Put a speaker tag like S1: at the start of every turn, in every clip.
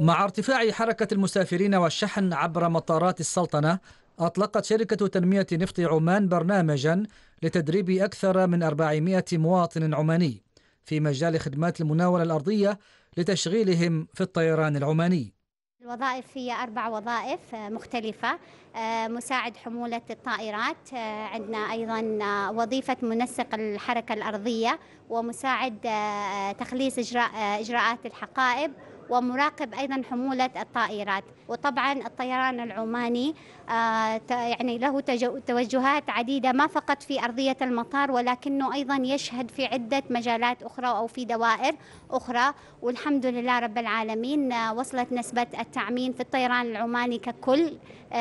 S1: مع ارتفاع حركة المسافرين والشحن عبر مطارات السلطنة أطلقت شركة تنمية نفط عمان برنامجا لتدريب أكثر من 400 مواطن عماني في مجال خدمات المناولة الأرضية لتشغيلهم في الطيران العماني
S2: الوظائف هي أربع وظائف آه، مختلفة آه، مساعد حمولة الطائرات آه، عندنا أيضا وظيفة منسق الحركة الأرضية ومساعد تخليص إجراء إجراءات الحقائب ومراقب أيضا حمولة الطائرات وطبعا الطيران العماني آه، يعني له توجهات عديدة ما فقط في أرضية المطار ولكنه أيضا يشهد في عدة مجالات أخرى أو في دوائر أخرى والحمد لله رب العالمين آه، وصلت نسبة التعميم في الطيران العماني ككل 65%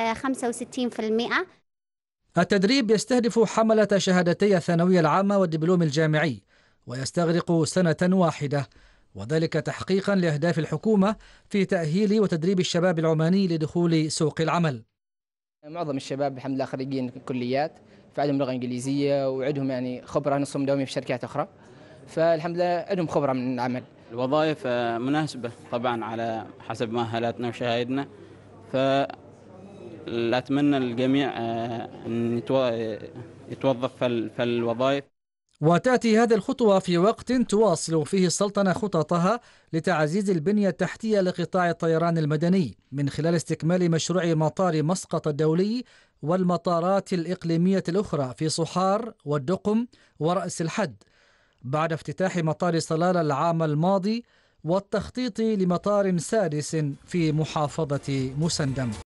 S2: آه،
S1: التدريب يستهدف حملة شهادتي الثانوية العامة والدبلوم الجامعي ويستغرق سنة واحدة وذلك تحقيقا لاهداف الحكومه في تاهيل وتدريب الشباب العماني لدخول سوق العمل.
S3: معظم الشباب الحمد لله خريجين كليات فعندهم لغه انجليزيه وعندهم يعني خبره نصهم دواميه في شركات اخرى فالحمد لله عندهم خبره من العمل.
S4: الوظائف آه، مناسبه طبعا على حسب مؤهلاتنا وشهادتنا ف اتمنى الجميع آه، ان يتوظف في الوظائف
S1: وتأتي هذه الخطوة في وقت تواصل فيه السلطنة خططها لتعزيز البنية التحتية لقطاع الطيران المدني من خلال استكمال مشروع مطار مسقط الدولي والمطارات الإقليمية الأخرى في صحار والدقم ورأس الحد بعد افتتاح مطار صلالة العام الماضي والتخطيط لمطار سادس في محافظة مسندم